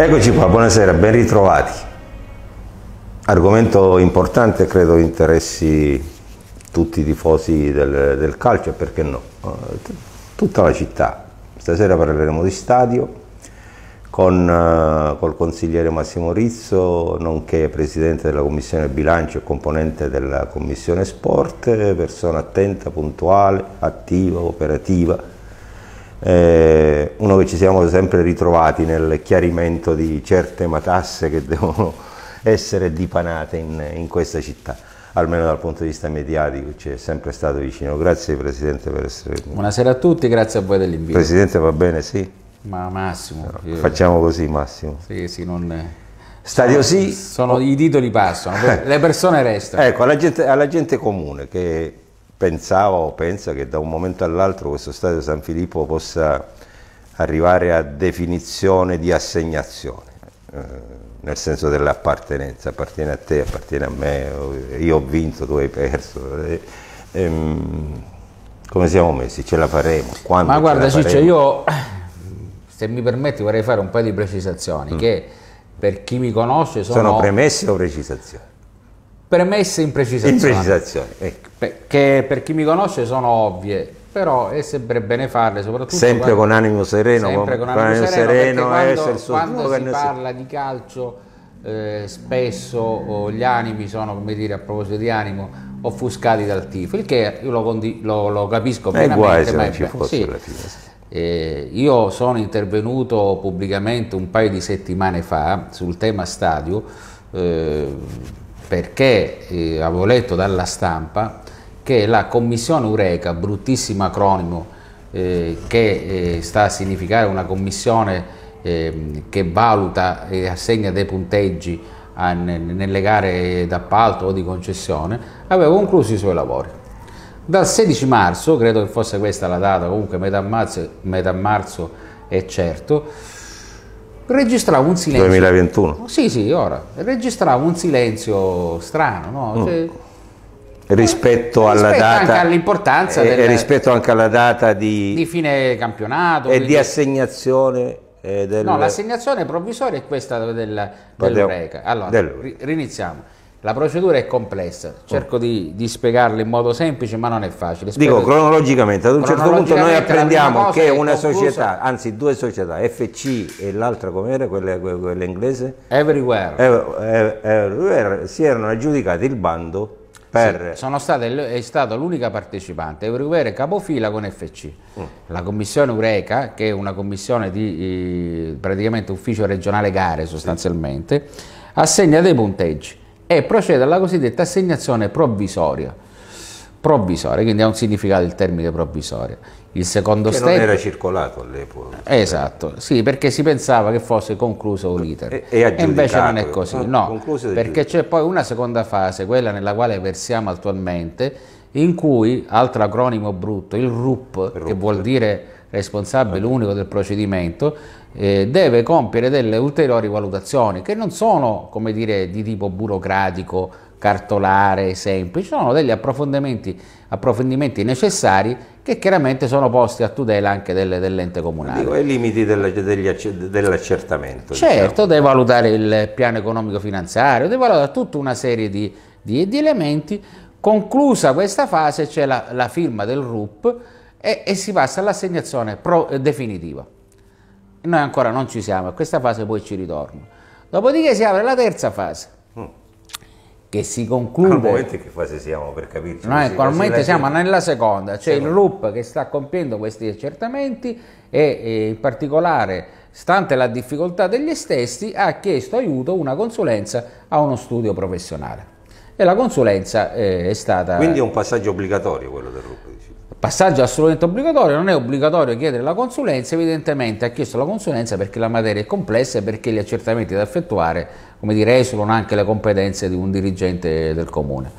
Eccoci qua, buonasera, ben ritrovati. Argomento importante, credo interessi tutti i tifosi del, del calcio, perché no? Tutta la città. Stasera parleremo di stadio con il eh, consigliere Massimo Rizzo, nonché presidente della commissione bilancio e componente della commissione sport, persona attenta, puntuale, attiva, operativa eh, uno che ci siamo sempre ritrovati nel chiarimento di certe matasse che devono essere dipanate in, in questa città, almeno dal punto di vista mediatico, ci è sempre stato vicino. Grazie Presidente per essere qui. Buonasera a tutti, grazie a voi dell'invito. Presidente va bene, sì? Ma Massimo. io... Facciamo così Massimo. Sì, sì, non... Stadio sì. Sono, sono, I titoli passano, le persone restano. Ecco, alla gente, alla gente comune che pensava o pensa che da un momento all'altro questo stadio San Filippo possa arrivare a definizione di assegnazione, eh, nel senso dell'appartenenza, appartiene a te, appartiene a me, io ho vinto, tu hai perso. Eh, ehm, come siamo messi? Ce la faremo? Quando Ma guarda Ciccio, io se mi permetti vorrei fare un paio di precisazioni mm. che per chi mi conosce sono... Sono premesse o precisazioni? Premesse in precisazione. In precisazione, ecco. Che per chi mi conosce sono ovvie, però è sempre bene farle, soprattutto sempre quando, con animo sereno, sempre con, animo, con animo sereno, sereno eh, quando, quando si parla di calcio eh, spesso oh, gli animi sono, come dire, a proposito di animo, offuscati dal tifo, il che io lo, condi- lo, lo capisco bene. Guai se non ci fosse sì. la fine. Eh, io sono intervenuto pubblicamente un paio di settimane fa sul tema stadio. Eh, perché eh, avevo letto dalla stampa che la commissione Ureca, bruttissimo acronimo eh, che eh, sta a significare una commissione ehm, che valuta e assegna dei punteggi a, nelle gare d'appalto o di concessione, aveva concluso i suoi lavori. Dal 16 marzo, credo che fosse questa la data, comunque metà marzo, metà marzo è certo, registrava un silenzio. 2021? Sì, sì, ora. Registrava un silenzio strano, no? Mm. Cioè, mm. Rispetto, eh, alla rispetto data all'importanza e, delle, rispetto anche alla data di, di fine campionato e quindi, di assegnazione eh, del... no l'assegnazione provvisoria è questa del, del Reca allora del... riniziamo la procedura è complessa, cerco di, di, spiegarla in modo semplice, ma non è facile. Spero Dico cronologicamente, ad un certo punto noi apprendiamo che una società, anzi due società, FC e l'altra com'era, quella, quella, inglese? Everywhere. Everywhere. si erano aggiudicati il bando per... Sì, state, è stata l'unica partecipante, Everywhere capofila con FC. Mm. La commissione Ureca, che è una commissione di praticamente ufficio regionale gare sostanzialmente, assegna dei punteggi e procede alla cosiddetta assegnazione provvisoria. Provvisoria, quindi ha un significato il termine provvisoria. Il secondo che step. non era circolato all'epoca. Esatto, sì, perché si pensava che fosse concluso l'iter. E, e, e, invece non è così, ah, no, perché c'è poi una seconda fase, quella nella quale versiamo attualmente, in cui, altro acronimo brutto, il RUP, il RUP. che vuol dire responsabile unico del procedimento, eh, deve compiere delle ulteriori valutazioni che non sono, come dire, di tipo burocratico, cartolare, semplici, sono degli approfondimenti, approfondimenti necessari che chiaramente sono posti a tutela anche dell'ente comunale. Dico, I limiti dell'accertamento. Certo, diciamo. deve valutare il piano economico finanziario, deve valutare tutta una serie di, di, di elementi. Conclusa questa fase c'è la, la firma del RUP e, e si passa all'assegnazione pro, eh, definitiva. Noi ancora non ci siamo, a questa fase poi ci ritorno. Dopodiché si apre la terza fase, mm. che si conclude... al momento in che fase siamo per capirci? Noi ecco, attualmente siamo nella seconda, cioè seconda. il RUP che sta compiendo questi accertamenti e, e in particolare, stante la difficoltà degli stessi, ha chiesto aiuto, una consulenza a uno studio professionale e la consulenza eh, è stata... Quindi è un passaggio obbligatorio quello del RUP? passaggio assolutamente obbligatorio, non è obbligatorio chiedere la consulenza, evidentemente ha chiesto la consulenza perché la materia è complessa e perché gli accertamenti da effettuare, come dire, esulano anche le competenze di un dirigente del comune.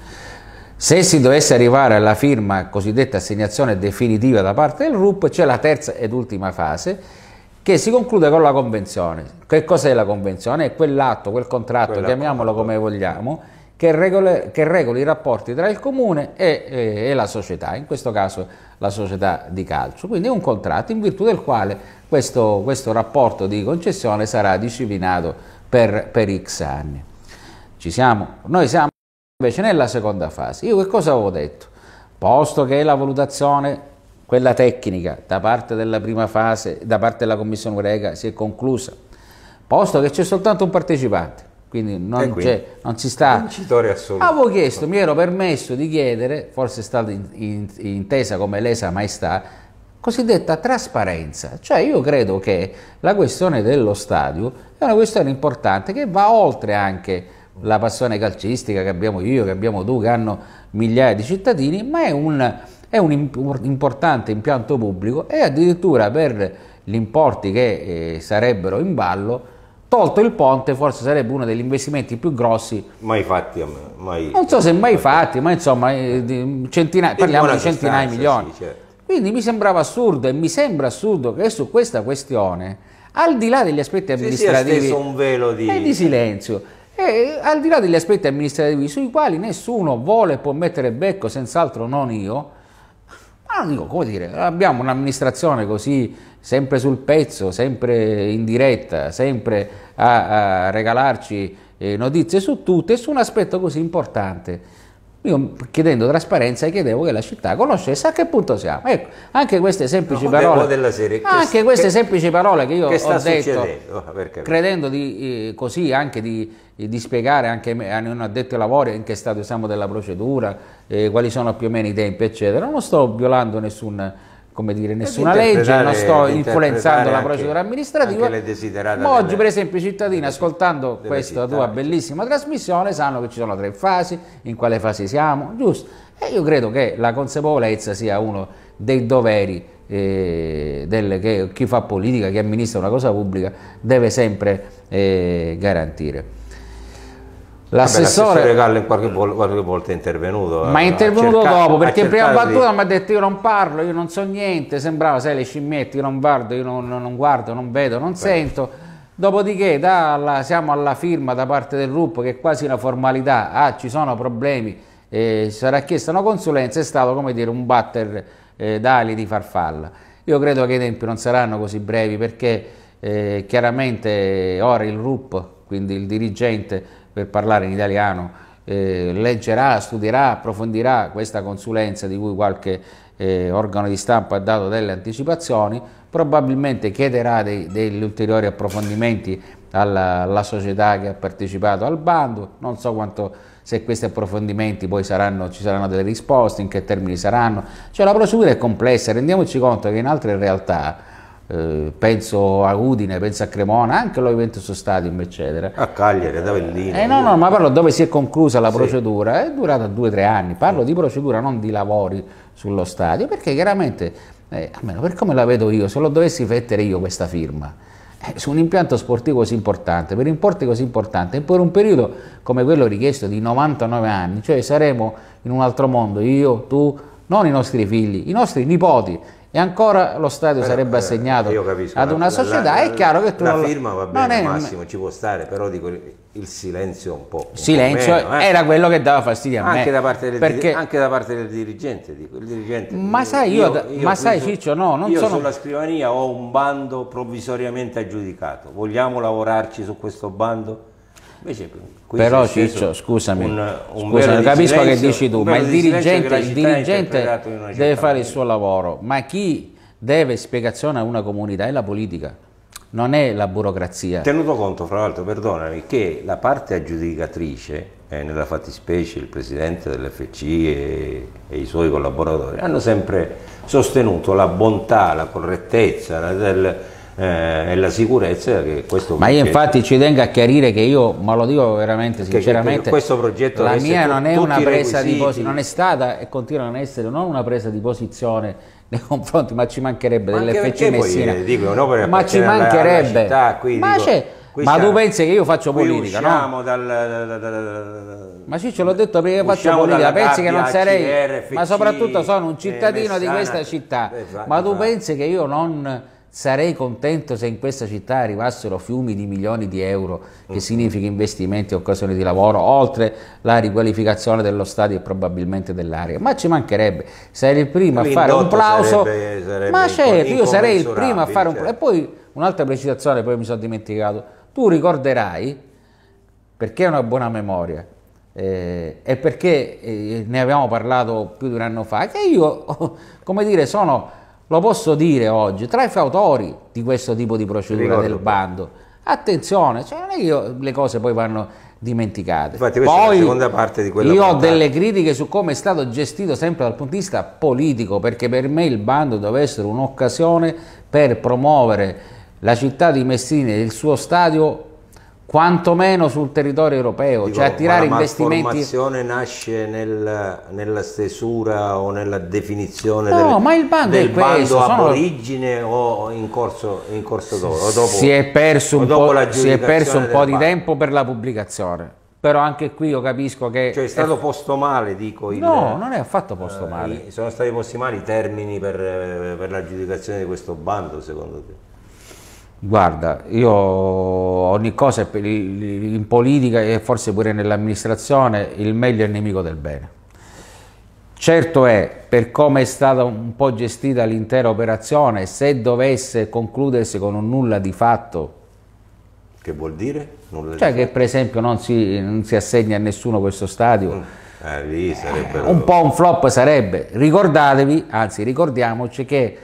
Se si dovesse arrivare alla firma cosiddetta assegnazione definitiva da parte del RUP, c'è la terza ed ultima fase che si conclude con la convenzione. Che cos'è la convenzione? È quell'atto, quel contratto, Quella chiamiamolo come vogliamo, che, regole, che regoli i rapporti tra il comune e, e, eh, e, la società, in questo caso la società di calcio. Quindi è un contratto in virtù del quale questo, questo rapporto di concessione sarà disciplinato per, per X anni. Ci siamo? Noi siamo invece nella seconda fase. Io che cosa avevo detto? Posto che la valutazione quella tecnica da parte della prima fase, da parte della Commissione greca, si è conclusa, posto che c'è soltanto un partecipante quindi non, quindi, non si sta... Vincitore assoluto. Avevo chiesto, mi ero permesso di chiedere, forse è stata in, in, intesa come lesa maestà, cosiddetta trasparenza. Cioè io credo che la questione dello stadio è una questione importante che va oltre anche la passione calcistica che abbiamo io, che abbiamo tu, che hanno migliaia di cittadini, ma è un, è un importante impianto pubblico e addirittura per gli importi che eh, sarebbero in ballo tolto il ponte forse sarebbe uno degli investimenti più grossi mai fatti a me, mai, non so se mai fatti ma insomma eh, centina, parliamo di centinaia di milioni sì, certo. quindi mi sembrava assurdo e mi sembra assurdo che su questa questione al di là degli aspetti amministrativi un velo di... e eh, di silenzio e al di là degli aspetti amministrativi sui quali nessuno vuole e può mettere becco senz'altro non io Ah, dico, come dire, abbiamo un'amministrazione così sempre sul pezzo, sempre in diretta, sempre a, a regalarci eh, notizie su tutto e su un aspetto così importante. Io chiedendo trasparenza chiedevo che la città conoscesse a che punto siamo. Ecco, anche queste semplici no, parole. Serie, che, anche queste che, semplici parole che io che ho detto, ah, credendo di, eh, così anche di di spiegare anche eh, a non addetto ai lavori in che stato siamo della procedura, eh, quali sono più o meno i tempi, eccetera. Non sto violando nessun, dire, nessuna legge, non sto influenzando la procedura anche, amministrativa. Anche ma oggi, delle, per esempio, i cittadini, ascoltando questa città, tua bellissima trasmissione, sanno che ci sono tre fasi, in quale fase siamo, giusto? E io credo che la consapevolezza sia uno dei doveri eh, del, che chi fa politica, chi amministra una cosa pubblica, deve sempre eh, garantire. L'assessore Gallo qualche, qualche, volta è intervenuto. Ma è intervenuto dopo, perché in prima battuta di... mi ha detto io non parlo, io non so niente, sembrava, sai, le scimmiette, io non guardo, io non, non guardo, non vedo, non Beh. sento. Dopodiché dalla, siamo alla firma da parte del gruppo che è quasi una formalità, ah ci sono problemi, eh, sarà chiesta una consulenza, è stato come dire un batter eh, d'ali di farfalla. Io credo che i tempi non saranno così brevi perché eh, chiaramente ora il RUP, quindi il dirigente, per parlare in italiano, eh, leggerà, studierà, approfondirà questa consulenza di cui qualche eh, organo di stampa ha dato delle anticipazioni, probabilmente chiederà dei, degli ulteriori approfondimenti alla, alla, società che ha partecipato al bando, non so quanto, se questi approfondimenti poi saranno, ci saranno delle risposte, in che termini saranno, cioè la procedura è complessa, rendiamoci conto che in altre realtà eh, penso a Udine, penso a Cremona, anche allo Juventus Stadium, eccetera. A Cagliari, ad Avellino. Eh, no, no, ma parlo dove si è conclusa la procedura, sì. è durata due o tre anni, parlo di procedura, non di lavori sullo stadio, perché chiaramente, eh, almeno per come la vedo io, se lo dovessi fettere io questa firma, eh, su un impianto sportivo così importante, per importi così importanti, e per un periodo come quello richiesto di 99 anni, cioè saremo in un altro mondo, io, tu, non i nostri figli, i nostri nipoti, e ancora lo stadio però, sarebbe eh, assegnato capisco, ad una la, società, la, è chiaro che tu la firma va bene, è... Massimo ci può stare, però dico il silenzio un po'. Un silenzio po meno, eh. era quello che dava fastidio a anche me. Da parte del, perché... anche da parte del dirigente, dico, il dirigente Ma sai, io, io, io ma sai Ciccio, no, non io sono... sulla scrivania ho un bando provvisoriamente aggiudicato, vogliamo lavorarci su questo bando? Invece quindi Però Ciccio, scusami, un, un scusami capisco silenzio, che dici tu, ma il dirigente, il dirigente deve fare il suo lavoro, ma chi deve spiegazione a una comunità è la politica, non è la burocrazia. Tenuto conto, fra l'altro, perdonami, che la parte aggiudicatrice, eh, nella fattispecie il presidente dell'FC e, e, i suoi collaboratori, hanno sempre sostenuto la bontà, la correttezza la del eh, e la sicurezza che questo ma io infatti ci tengo a chiarire che io ma lo dico veramente sinceramente che questo progetto la mia non è una presa di posizione non è stata e continua a non essere non una presa di posizione nei confronti ma ci mancherebbe ma dell'FC eh, Messina poi, dico, ma ci mancherebbe alla, alla città, ma c'è ma tu pensi che io faccio politica, no? Dal, dal, dal, ma sì, ce l'ho detto prima che faccio politica, pensi che non sarei, CR, FC, ma soprattutto sono un eh, cittadino eh, di questa città, esatto, ma tu esatto. pensi che io non Sarei contento se in questa città arrivassero fiumi di milioni di euro, che mm. significa investimenti e occasioni di lavoro, oltre la riqualificazione dello stadio e probabilmente dell'area. Ma ci mancherebbe, sarei il primo a fare un plauso. Sarebbe, sarebbe ma certo, io sarei il primo a fare un plauso. Certo. E poi un'altra precisazione, poi mi sono dimenticato. Tu ricorderai, perché è una buona memoria, eh, e perché eh, ne abbiamo parlato più di un anno fa, che io, come dire, sono lo posso dire oggi, tra i fautori di questo tipo di procedura Ricordo. del bando. Attenzione, cioè non è che io, le cose poi vanno dimenticate. Infatti questa poi, è la seconda parte di quella Io ho delle critiche su come è stato gestito sempre dal punto di vista politico, perché per me il bando doveva essere un'occasione per promuovere la città di Messina e il suo stadio quantomeno sul territorio europeo, Dico, cioè attirare investimenti. La formazione nasce nella, nella stesura o nella definizione no, delle, ma il bando del è questo, bando sono... origine o in corso, in corso d'oro. Si è perso un po', perso un po di bando. tempo per la pubblicazione. Però anche qui io capisco che... Cioè è stato è... posto male, dico io. No, non è affatto posto eh, male. Eh, sono stati posti male i termini per, per l'aggiudicazione di questo bando, secondo te? Guarda, io ogni cosa in politica e forse pure nell'amministrazione il meglio è il nemico del bene. Certo è, per come è stata un po' gestita l'intera operazione, se dovesse concludersi con un nulla di fatto... Che vuol dire? Nulla cioè che fatto? per esempio non si, non si, assegna a nessuno questo stadio. Mm. Eh, sarebbero... eh, un po' un flop sarebbe. Ricordatevi, anzi ricordiamoci che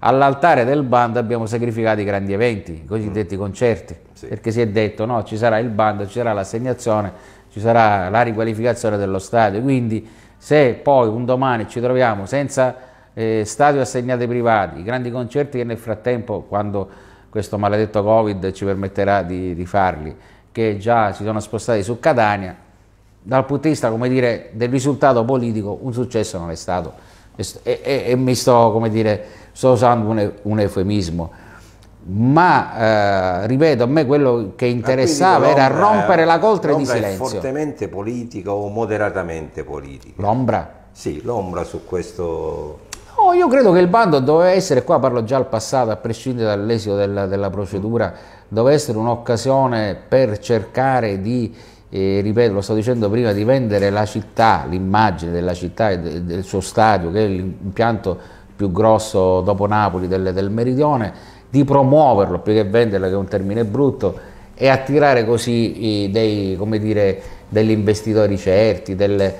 all'altare del bando abbiamo sacrificato i grandi eventi, i cosiddetti mm. concerti, sì. perché si è detto no, ci sarà il bando, ci sarà l'assegnazione, ci sarà la riqualificazione dello stadio, quindi se poi un domani ci troviamo senza eh, stadio assegnati privati, i grandi concerti che nel frattempo, quando questo maledetto Covid ci permetterà di, di farli, che già si sono spostati su Catania, dal punto di vista dire, del risultato politico un successo non è stato e, e, e mi sto, come dire, sto usando un, un eufemismo ma eh, ripeto a me quello che interessava era rompere la coltre di silenzio è fortemente politica o moderatamente politica l'ombra? sì, l'ombra su questo no, io credo che il bando doveva essere qua parlo già al passato a prescindere dall'esito della, della, procedura mm. doveva essere un'occasione per cercare di e ripeto, lo sto dicendo prima, di vendere la città, l'immagine della città e del suo stadio, che è l'impianto più grosso dopo Napoli del, del Meridione, di promuoverlo più che venderlo, che è un termine brutto, e attirare così dei, dire, degli investitori certi, del,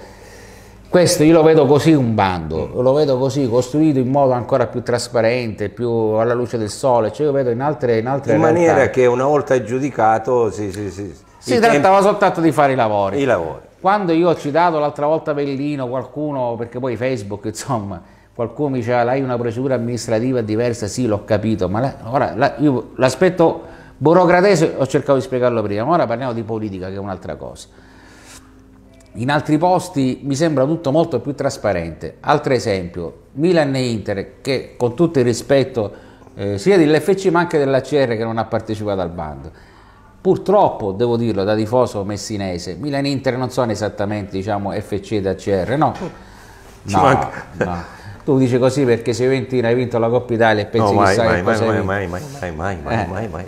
questo io lo vedo così un bando, lo vedo così costruito in modo ancora più trasparente, più alla luce del sole, cioè io vedo in altre, in altre in realtà. maniera che una volta giudicato si, si, si, si Il trattava tempo... soltanto di fare i lavori. I lavori. Quando io ho citato l'altra volta Pellino, qualcuno, perché poi Facebook, insomma, qualcuno mi diceva, hai una procedura amministrativa diversa, sì, l'ho capito, ma la, ora la, io l'aspetto burocratese ho cercato di spiegarlo prima, ma ora parliamo di politica, che è un'altra cosa. In altri posti mi sembra tutto molto più trasparente. Altro esempio, Milan e Inter, che con tutto il rispetto eh, sia dell'FC ma anche dell'ACR che non ha partecipato al bando Purtroppo, devo dirlo, da tifoso messinese, Milan-Inter non sono esattamente, diciamo, FC da CR, no. No, no. Tu dici così perché se Ventina hai vinto la Coppa Italia e pensi no, mai, chissà mai, che mai, cosa mai, mai, mai, mai, mai, mai, eh, mai, eh, mai,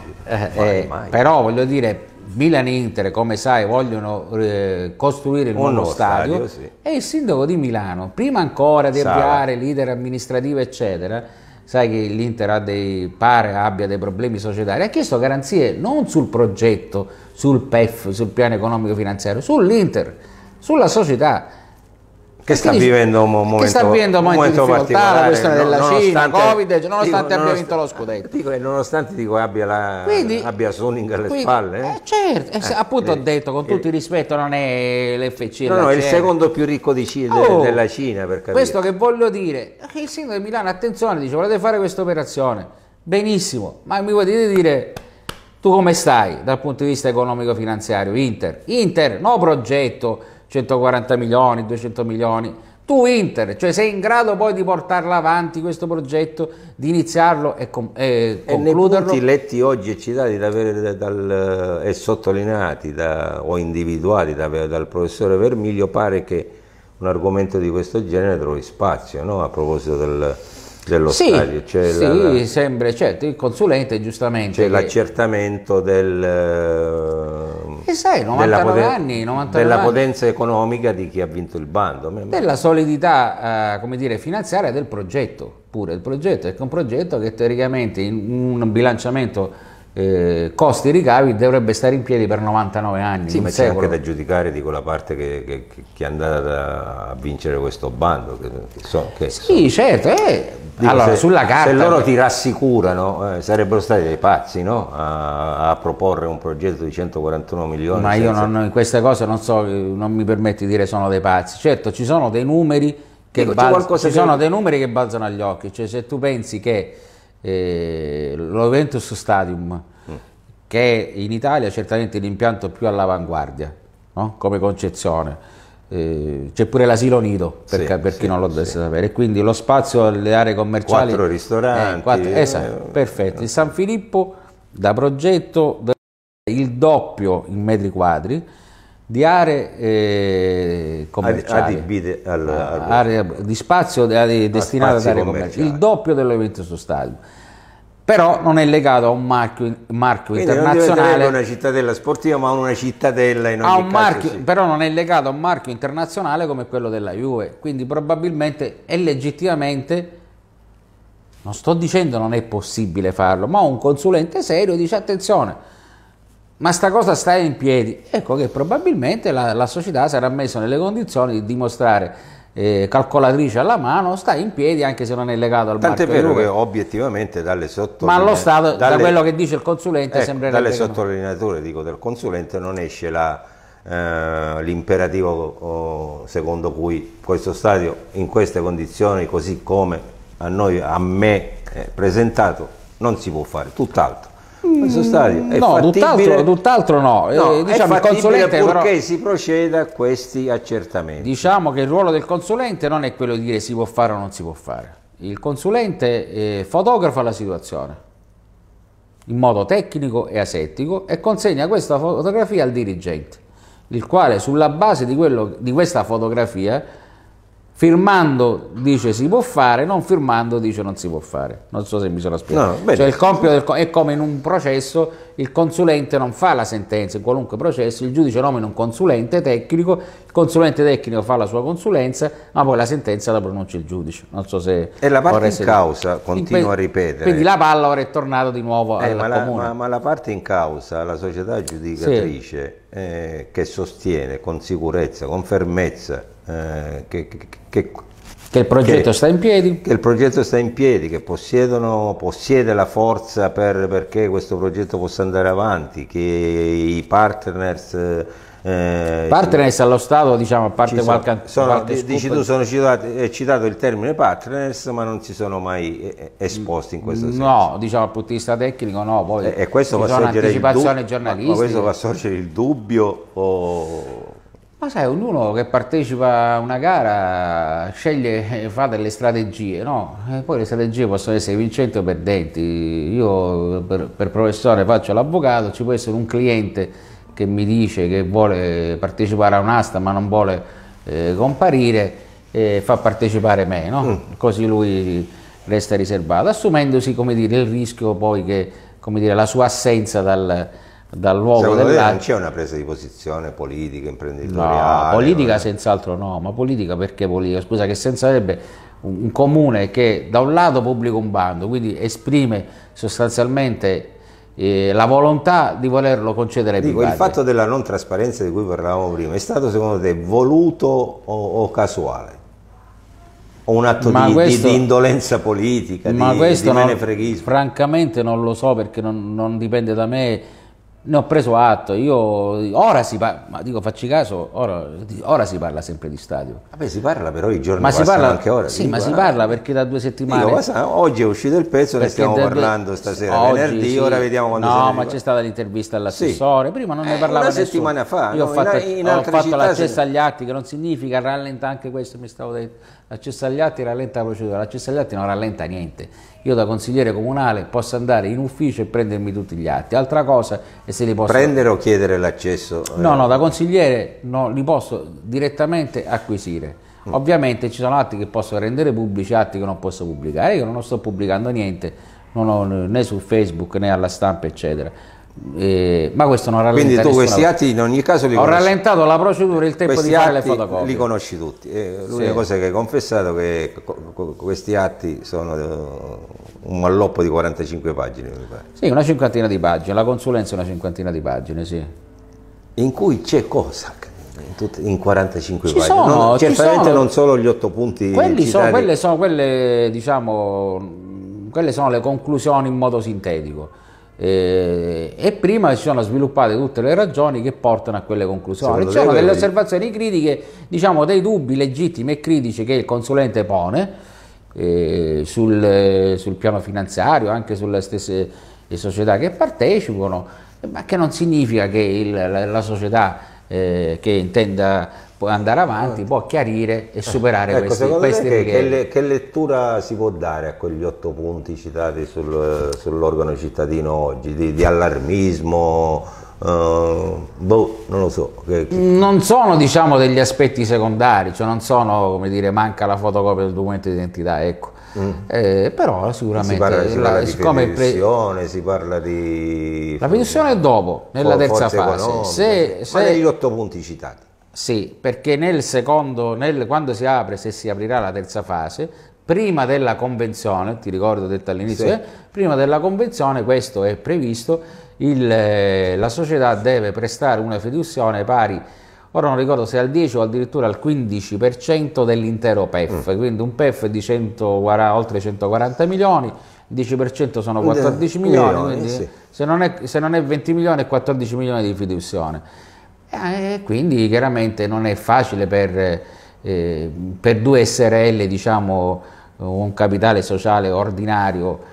eh, eh, mai. Però, voglio dire, Milan e Inter, come sai, vogliono eh, costruire il nuovo stadio, stadio sì. e il sindaco di Milano, prima ancora di Sala. avviare leader amministrativo, eccetera, sai che l'Inter dei, pare abbia dei problemi societari, ha chiesto garanzie non sul progetto, sul PEF, sul piano economico finanziario, sull'Inter, sulla società che sta Quindi, vivendo un momento, che sta vivendo un momento, un momento di la questione della Cina, Covid, nonostante dico, abbia vinto lo scudetto. Dico, e nonostante dico, abbia, la, quindi, abbia Suning alle quindi, spalle. Eh, eh. certo, eh, eh, appunto ho eh, detto, con eh. tutto il rispetto non è l'FC. No, no, è il secondo più ricco Cina, oh, della Cina, per Questo che voglio dire, il sindaco di Milano, attenzione, dice, volete fare questa operazione, benissimo, ma mi potete dire... Tu come stai dal punto di vista economico-finanziario? Inter, Inter, no progetto, 140 milioni, 200 milioni, tu Inter, cioè sei in grado poi di portarla avanti questo progetto, di iniziarlo e, com- e, e concluderlo. E letti oggi e citati da, dal, e sottolineati da, o individuati dal professore Vermiglio, pare che un argomento di questo genere trovi spazio no? a proposito del, dello sì, stadio. Cioè sì, la, la, sembra, certo, il consulente giustamente. C'è cioè l'accertamento del... Eh, e sai, 99 della anni, 99 della anni. potenza economica di chi ha vinto il bando. Della solidità, eh, come dire, finanziaria del progetto, pure il progetto, è un progetto che teoricamente in un bilanciamento eh, costi e ricavi dovrebbe stare in piedi per 99 anni. Sì, ma c'è anche da giudicare di quella parte che, che, che, è andata a vincere questo bando. Che, so, sì, so. certo. Eh. Dico, allora, se, sulla carta. Se loro ti rassicurano, eh, sarebbero stati dei pazzi no? a, a, proporre un progetto di 141 milioni. Ma senza... io non, queste cose non, so, non mi permetti di dire sono dei pazzi. Certo, ci sono dei numeri che, Dico, balz... ci sono dei numeri che balzano agli occhi. Cioè, se tu pensi che eh, Juventus Stadium, mm. che è in Italia certamente l'impianto più all'avanguardia no? come concezione. Eh, c'è pure l'asilo nido per, sì, ca- per sì, chi non lo dovesse sì. sapere, quindi lo spazio alle aree commerciali. Quattro ristoranti. Eh, quattro, esatto, eh, perfetto. Eh. Il San Filippo da progetto il doppio in metri quadri di aree eh, commerciali, adibite al, ah, al, area, di spazio eh, aree ah, destinate ad aree commerciali, il doppio dell'evento su stadio. Però non è legato a un marchio, marchio internazionale. Non è una cittadella sportiva, ma una cittadella in ogni caso, marchio, sì. Però non è legato a un marchio internazionale come quello della Juve. Quindi probabilmente e legittimamente, non sto dicendo non è possibile farlo, ma un consulente serio dice attenzione, ma sta cosa sta in piedi. Ecco che probabilmente la, la società sarà messa nelle condizioni di dimostrare eh, calcolatrice alla mano, sta in piedi anche se non è legato al Tant'è Tant'è vero che obiettivamente dalle sottolineature... Ma allo Stato, dalle, da quello che dice il consulente, ecco, sembrerebbe Dalle sottolineature, no. dico, del consulente non esce eh, l'imperativo eh, oh, secondo cui questo stadio in queste condizioni così come a noi a me eh, presentato non si può fare tutt'altro questo stadio? È no, tutt'altro, tutt'altro no. no eh, diciamo, è consulente purché si proceda a questi accertamenti. Diciamo che il ruolo del consulente non è quello di dire si può fare o non si può fare. Il consulente eh, fotografa la situazione in modo tecnico e asettico e consegna questa fotografia al dirigente, il quale sulla base di, quello, di questa fotografia Firmando dice si può fare, non firmando dice non si può fare. Non so se mi sono spiegato. No, cioè, il compito del, è come in un processo, il consulente non fa la sentenza, in qualunque processo, il giudice nomina un consulente tecnico, il consulente tecnico fa la sua consulenza, ma poi la sentenza la pronuncia il giudice. Non so se... E la parte in causa, continuo a ripetere. Quindi la palla ora è tornata di nuovo eh, alla ma comune. La, ma, ma, la parte in causa, la società giudicatrice sì. eh, che sostiene con sicurezza, con fermezza eh, che, che, che, il progetto sta in piedi. Che il progetto sta in piedi, che possiede la forza per, perché questo progetto possa andare avanti, che i partners... Eh, partners allo Stato, diciamo, a parte sono, qualche, sono, qualche Dici tu, sono citati, è citato il termine partners, ma non si sono mai eh, eh, esposti in questo senso. No, diciamo dal punto di vista tecnico no. Poi e, e questo, va sorgere, dubbio, questo va sorgere il dubbio o... Ma sai, ognuno che partecipa a una gara sceglie e fa delle strategie, no? E poi le strategie possono essere vincenti o perdenti. Io per, per professore faccio l'avvocato, ci può essere un cliente che mi dice che vuole partecipare a un'asta ma non vuole eh, comparire e fa partecipare me, no? Mm. Così lui resta riservato, assumendosi, dire, il rischio poi che, dire, la sua assenza dal dal luogo Secondo dell'atto. non c'è una presa di posizione politica, imprenditoriale? No, politica non... senz'altro no, ma politica perché politica? Scusa, che senso avrebbe un comune che da un lato pubblica un bando, quindi esprime sostanzialmente eh, la volontà di volerlo concedere ai Dico, privati. Il fatto della non trasparenza di cui parlavamo prima è stato secondo te voluto o, o casuale? O un atto di, questo, di, di, indolenza politica, ma di, questo di non, Francamente non lo so perché non, non dipende da me ne ho preso atto, io ora si parla, ma dico facci caso, ora, ora, si parla sempre di stadio. Vabbè si parla però i giorni ma si parla, anche ora. Sì, dico, ma si no? Eh. parla perché da due settimane... Dico, passa, oggi è uscito il pezzo, ne stiamo parlando stasera, oggi, venerdì, sì. ora vediamo quando No, ma c'è stata l'intervista all'assessore, sì. prima non ne parlava eh, una nessuno. Una settimana fa, io no, ho fatto, in, in ho fatto l'aggesso agli atti che non significa, rallenta anche questo, mi stavo detto la Cessagliatti rallenta la procedura, la Cessagliatti non rallenta niente. Io da consigliere comunale posso andare in ufficio e prendermi tutti gli atti. Altra cosa è se li posso... Prendere o chiedere l'accesso? Eh? No, no, da consigliere no, li posso direttamente acquisire. Mm. Ovviamente ci sono atti che posso rendere pubblici, atti che non posso pubblicare. Io non sto pubblicando niente, non ho, né su Facebook né alla stampa, eccetera. Eh, ma questo non rallenta quindi tu questi atti in ogni caso li ho conosci. rallentato la procedura il tempo questi di fare le fotocopie li conosci tutti eh, l'unica sì. cosa che hai confessato è che questi atti sono eh, un malloppo di 45 pagine mi pare. sì una cinquantina di pagine la consulenza è una cinquantina di pagine sì. in cui c'è cosa in, tutte, in 45 ci pagine sono, non, certamente sono. non solo gli otto punti sono, quelle sono quelle diciamo quelle sono le conclusioni in modo sintetico eh, e prima si sono sviluppate tutte le ragioni che portano a quelle conclusioni. Ci sono delle osservazioni critiche, diciamo dei dubbi legittimi e critici che il consulente pone eh, sul, sul, piano finanziario, anche sulle stesse società che partecipano, ma che non significa che il, la, la, società eh, che intenda andare avanti, certo. può chiarire e certo. superare eh, ecco, questi, questi che, che, le, che, lettura si può dare a quegli otto punti citati sul, sull'organo cittadino oggi, di, di allarmismo, uh, boh, non lo so. Che, non sono diciamo degli aspetti secondari, cioè non sono come dire manca la fotocopia del documento di identità, ecco. Mm. Eh, però sicuramente si parla, si parla la, di pensione, si parla di la pensione è dopo nella terza fase se, se... ma negli otto punti citati sì, perché nel secondo, nel, quando si apre, se si aprirà la terza fase, prima della convenzione, ti ricordo detto all'inizio, sì. eh, prima della convenzione, questo è previsto, il, eh, la società deve prestare una fiduzione pari, ora non ricordo se al 10 o addirittura al 15% dell'intero PEF, mm. quindi un PEF di 100, oltre 140 milioni, 10% sono 14 milioni, milioni quindi sì. se, non è, se non è 20 milioni è 14 milioni di fiduzione. E eh, quindi chiaramente non è facile per, eh, per due SRL, diciamo, un capitale sociale ordinario.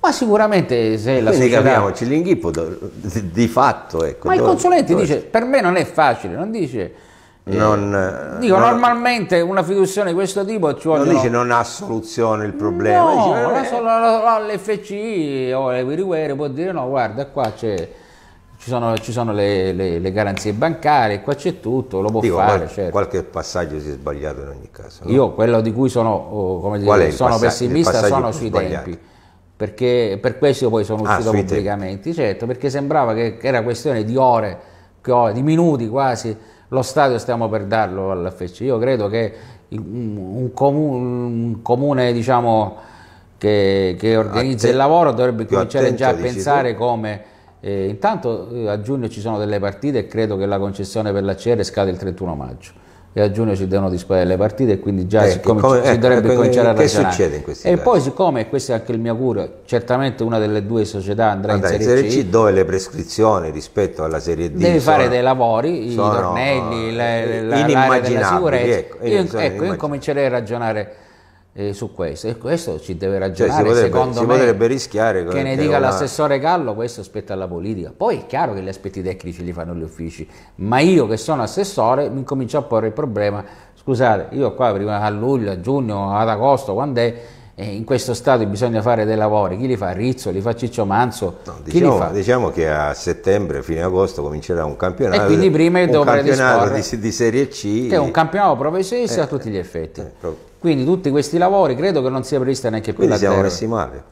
Ma sicuramente se la Quindi società... capiamoci, l'inghippo di, di, fatto... Ecco, ma dove, il consulente dove... dice, per me non è facile, non dice... Eh, non, dico, non, normalmente una fiduzione di questo tipo ci vogliono... Non dice non ha soluzione il problema. No, eh, l'FC o l'Equiriquere può dire no, guarda qua c'è ci sono, ci sono le, le, le, garanzie bancarie, qua c'è tutto, lo può Dico, fare. Qualche, certo. qualche passaggio si è sbagliato in ogni caso. No? Io quello di cui sono, oh, dire, sono pessimista sono sui sbagliato. tempi. Perché per questo poi sono ah, uscito ah, pubblicamente, certo, perché sembrava che, che era questione di ore, di minuti quasi, lo stadio stiamo per darlo all'FC. Io credo che un, comune, un comune diciamo, che, che, organizza Atten il lavoro dovrebbe cominciare già a pensare come eh, intanto a giugno ci sono delle partite e credo che la concessione per l'ACR scade il 31 maggio e a giugno ci devono disporre le partite e quindi già eh, siccome come, ci, si ecco, dovrebbe ecco, cominciare a ragionare. Che succede in questi E casi? poi siccome, questo è anche il mio augurio, certamente una delle due società andrà Andai, in Serie, in serie C, dove le prescrizioni rispetto alla Serie D Devi fare dei lavori, sono i tornelli, eh, la, la, l'area della sicurezza. Ecco, io, ecco, io comincerei a ragionare eh, su questo. E questo ci deve cioè, ragionare, cioè, potrebbe, secondo si me. Si potrebbe rischiare. Che ne dica una... l'assessore Gallo, questo aspetta alla politica. Poi è chiaro che gli aspetti tecnici li fanno gli uffici, ma io che sono assessore mi comincio a porre il problema, scusate, io qua prima a luglio, a giugno, ad agosto, quando è eh, in questo stato bisogna fare dei lavori, chi li fa? Rizzo, li fa Ciccio Manzo, no, diciamo, fa? diciamo, che a settembre, fine agosto comincerà un campionato, e quindi prima un campionato di, di, Serie C che è un campionato professionista eh, a tutti gli eh, effetti eh, quindi tutti questi lavori credo che non sia prevista neanche più Quindi la siamo terra. messi male.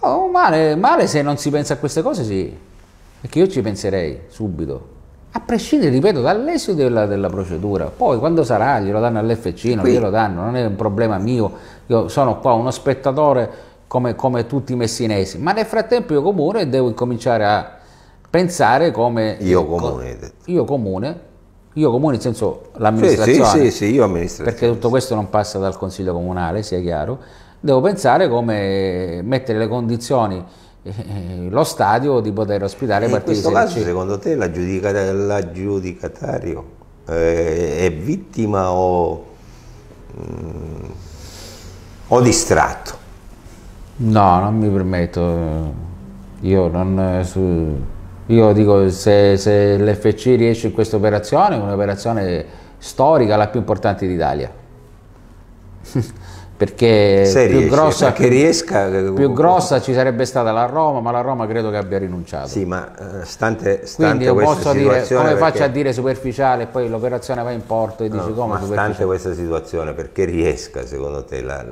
Oh, male. Male se non si pensa a queste cose, sì. Perché io ci penserei subito. A prescindere, ripeto, dall'esito della, della, procedura. Poi quando sarà, glielo danno all'FC, non Quindi, glielo danno, non è un problema mio. Io sono qua uno spettatore come, come tutti i messinesi. Ma nel frattempo io comune devo cominciare a pensare come... Io comune. Co io comune io comune in senso l'amministrazione, sì, sì, sì, io amministrazione. perché tutto questo non passa dal Consiglio Comunale, sia chiaro, devo pensare come mettere le condizioni eh, lo stadio di poter ospitare e partite. In questo caso secondo te l'aggiudicatario eh, è vittima o, mh, mm, o distratto? No, non mi permetto, io non... Eh, su, io dico, se, se l'FC riesce in questa operazione, è un'operazione storica, la più importante d'Italia. perché Se più, riesce, grossa, eh, più, riesca, più grossa ci sarebbe stata la Roma, ma la Roma credo che abbia rinunciato. Sì, ma eh, stante, stante Quindi posso dire, come perché... faccio a dire superficiale poi l'operazione va in porto e dici come ma stante questa situazione, perché riesca secondo te la...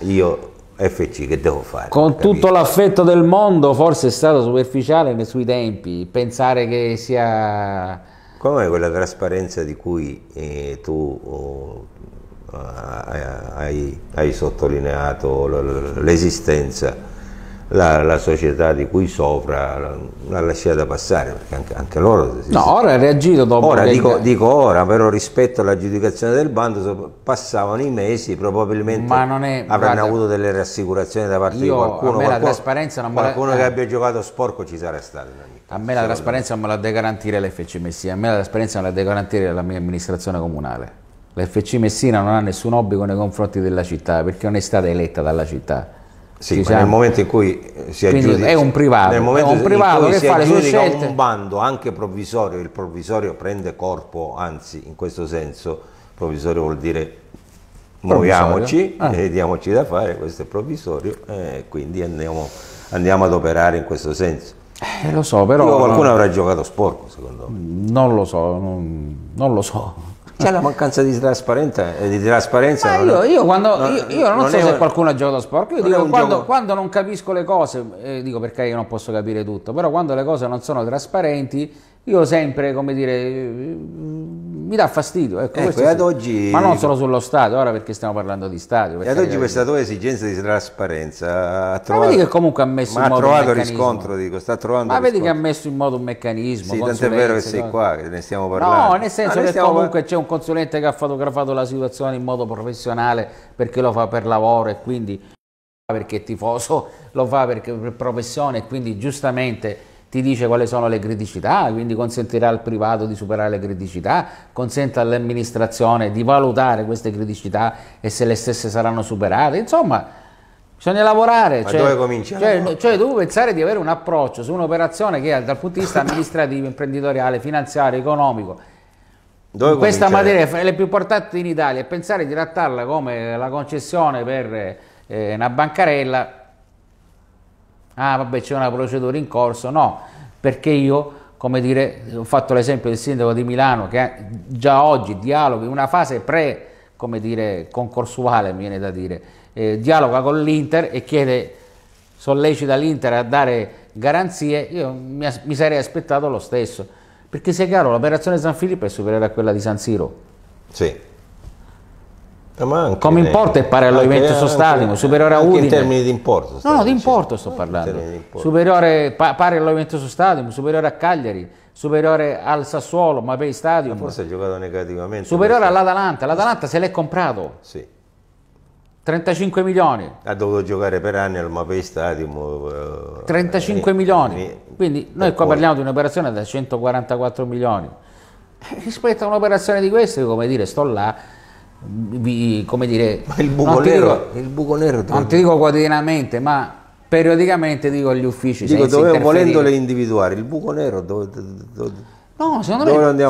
Io FC che devo fare? Con tutto l'affetto del mondo forse è stato superficiale nei suoi tempi, pensare che sia... Com'è quella trasparenza di cui eh, tu oh, eh, hai, hai, sottolineato l'esistenza? la, la, società di cui sopra l'ha lasciata passare, perché anche, anche loro... Si, no, si... ora ha reagito dopo... Ora, che... dico, dico, ora, però rispetto all'aggiudicazione del bando passavano i mesi, probabilmente Ma non è, avranno guarda, avuto delle rassicurazioni da parte io, di qualcuno. qualcuno, qualcuno, la... che eh. abbia giocato sporco ci sarà stato. A me la trasparenza non me la deve garantire l'FC Messina, a me la trasparenza me la deve garantire la mia amministrazione comunale. L'FC Messina non ha nessun obbligo nei confronti della città perché non è stata eletta dalla città sì, nel momento in cui eh, si aggiudica... è un privato, nel momento è un privato che si fa le sue scelte... un bando anche provvisorio, il provvisorio prende corpo, anzi in questo senso provvisorio vuol dire muoviamoci ah. e diamoci da fare, questo è provvisorio e quindi andiamo, andiamo ad operare in questo senso. Eh, lo so, però... Dico, qualcuno no, avrà giocato sporco, secondo me. Non lo so, non, non lo so. C'è cioè, la mancanza di trasparenza. Di trasparenza io, non, io, quando, non, io, io non, non so è, se qualcuno ha giocato a sport, io dico quando, quando, non capisco le cose, eh, dico perché io non posso capire tutto, però quando le cose non sono trasparenti io sempre, come dire, mi dà fastidio. Ecco, ecco, ad oggi... Ma non solo sullo Stato, ora perché stiamo parlando di Stato. E ad oggi questa tua esigenza di trasparenza ha trovato... Ma vedi che comunque ha messo ma in modo ha trovato riscontro, dico, sta trovando Ma vedi che ha messo in modo un meccanismo. Sì, tant'è vero che sei qua, che ne stiamo parlando. No, nel ah, senso ah, che stiamo... comunque c'è un consulente che ha fotografato la situazione in modo professionale perché lo fa per lavoro e quindi perché è tifoso, lo fa perché, per professione e quindi giustamente ti dice quali sono le criticità, quindi consentirà al privato di superare le criticità, consente all'amministrazione di valutare queste criticità e se le stesse saranno superate, insomma bisogna lavorare. Ma cioè, dove cominciare? Cioè, cioè devo pensare di avere un approccio su un'operazione che dal punto di vista amministrativo, imprenditoriale, finanziario, economico, dove questa cominciare? materia è le più importante in Italia e pensare di trattarla come la concessione per eh, una bancarella ah vabbè c'è una procedura in corso, no, perché io, come dire, ho fatto l'esempio del sindaco di Milano che già oggi dialoghi, una fase pre, come dire, concorsuale mi viene da dire, eh, dialoga con l'Inter e chiede, sollecita l'Inter a dare garanzie, io mi, mi sarei aspettato lo stesso, perché sia chiaro l'operazione San Filippo è superiore a quella di San Siro. Sì come eh. importo è pari allo Juventus Stadium, superiore a Udine. in termini di importo. No, no, di importo sto parlando. Superiore, pari allo Juventus Stadium, superiore a Cagliari, superiore al Sassuolo, Mapei Stadium. Ma forse ha giocato negativamente. Superiore all'Atalanta, l'Atalanta se l'è comprato. Sì. 35 milioni. Ha dovuto giocare per anni al Mapei Stadium. Eh, 35 eh, milioni. Eh, Quindi noi qua poi. parliamo di un'operazione da 144 milioni. Eh, rispetto a un'operazione di queste, come dire, sto là come dire, il buco, nero, dico, il buco nero non ti dico quotidianamente, ma periodicamente dico agli uffici. Dico, dove, volendole individuare, il buco nero dove, dove, No, secondo,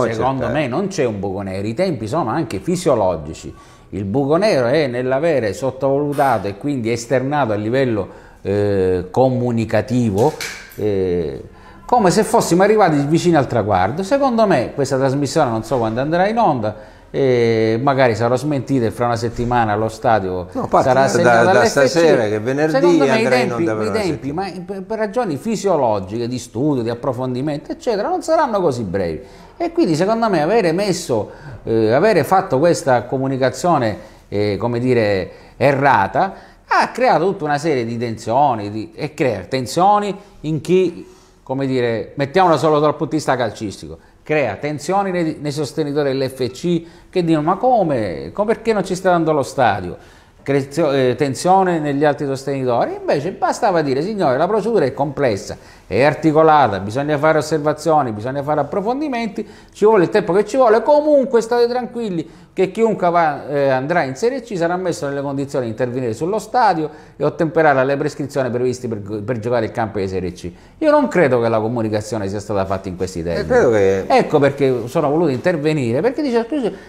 me, secondo me non c'è un buco nero, i tempi sono anche fisiologici. Il buco nero è nell'avere sottovalutato e quindi esternato a livello eh, comunicativo eh, come se fossimo arrivati vicino al traguardo. Secondo me questa trasmissione non so quando andrà in onda e magari sarò smentito e fra una settimana allo stadio no, parte, sarà assegnato da, da stasera che venerdì secondo me i tempi, i tempi ma per ragioni fisiologiche di studio, di approfondimento eccetera non saranno così brevi e quindi secondo me avere messo eh, avere fatto questa comunicazione eh, come dire errata ha creato tutta una serie di tensioni di, e crea tensioni in chi come dire mettiamola solo dal punto di vista calcistico crea tensioni nei, nei sostenitori dell'FC che dicono ma come? come? Perché non ci sta dando lo stadio? Eh, tensione negli altri sostenitori, invece bastava dire signore la procedura è complessa, è articolata, bisogna fare osservazioni, bisogna fare approfondimenti, ci vuole il tempo che ci vuole, comunque state tranquilli che chiunque va, eh, andrà in Serie C sarà messo nelle condizioni di intervenire sullo stadio e ottemperare alle prescrizioni previste per, per, giocare il campo di Serie C. Io non credo che la comunicazione sia stata fatta in questi termini. Eh, che... Ecco perché sono voluto intervenire, perché dice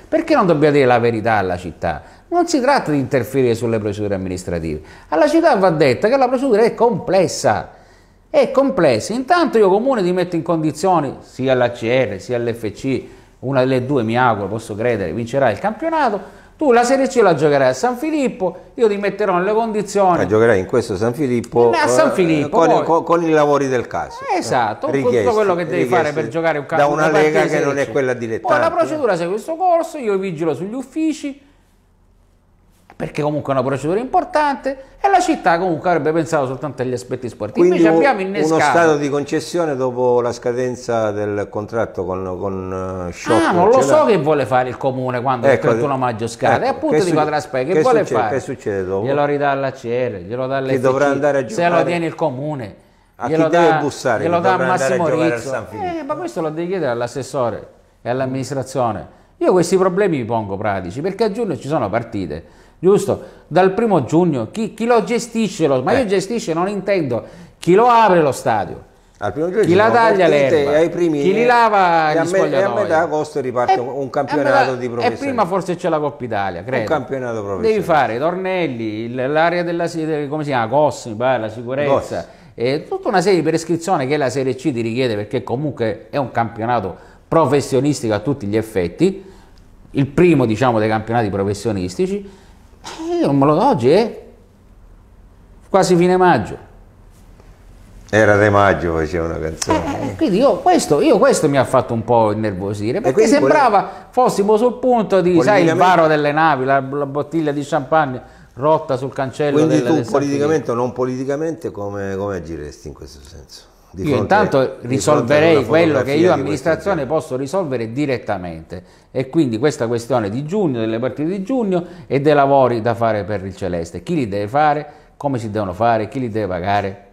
perché non dobbiamo dire la verità alla città? Non si tratta di interferire sulle procedure amministrative. Alla città va detta che la procedura è complessa. È complessa. Intanto io comune ti metto in condizioni, sia l'ACR sia l'FC, una delle due mi auguro, posso credere, vincerà il campionato. Tu la Serie C la giocherai a San Filippo, io ti metterò nelle condizioni. La giocherai in questo San Filippo, eh, a San eh, Filippo con, con, con, i lavori del caso. Eh, esatto, eh, tutto quello che devi fare per giocare un campionato. Da una, una lega che non è quella direttamente. Poi la procedura segue questo corso, io vigilo sugli uffici, perché comunque è una procedura importante e la città comunque avrebbe pensato soltanto agli aspetti sportivi. Quindi Invece abbiamo innescato... uno stato di concessione dopo la scadenza del contratto con, con uh, eh, Shop. Ah, non lo cioè so che vuole fare il comune quando ecco, il 31 maggio scade. Ecco, e appunto di succede, che, che vuole succede, fare? Che succede dopo? Glielo ridà alla glielo dà all'FC, dovrà andare a giocare. se lo tiene il comune. A glielo chi dà, deve bussare? Glielo dà a Massimo Rizzo. A eh, ma questo lo devi chiedere all'assessore e all'amministrazione. Io questi problemi li pongo pratici perché a giugno ci sono partite giusto? Dal primo giugno, chi, chi lo gestisce, lo, ma eh. io gestisce non intendo, chi lo apre lo stadio? Al primo giugno chi la taglia l'erba, ai primi, chi li eh, lava gli spogliatoi. E a metà agosto riparte eh, eh, e, un campionato metà, di professione. E prima forse c'è la Coppa Italia, credo. Un campionato professione. Devi fare i tornelli, l'area della come si chiama, COS, mi pare, la sicurezza. E tutta una serie di prescrizioni che la Serie C ti richiede perché comunque è un campionato professionistico a tutti gli effetti, il primo diciamo dei campionati professionistici eh, io non me lo do oggi, eh? Quasi fine maggio. Era di Maggio faceva una canzone. Eh, eh, quindi io questo, io questo, mi ha fatto un po' innervosire, perché sembrava voleva... fossimo sul punto di, sai, il varo delle navi, la, la, bottiglia di champagne rotta sul cancello. Quindi delle, tu politicamente o non politicamente come, come agiresti in questo senso? Io intanto risolverei quello che io amministrazione posso risolvere direttamente e quindi questa questione di giugno, delle partite di giugno e dei lavori da fare per il Celeste, chi li deve fare, come si devono fare, chi li deve pagare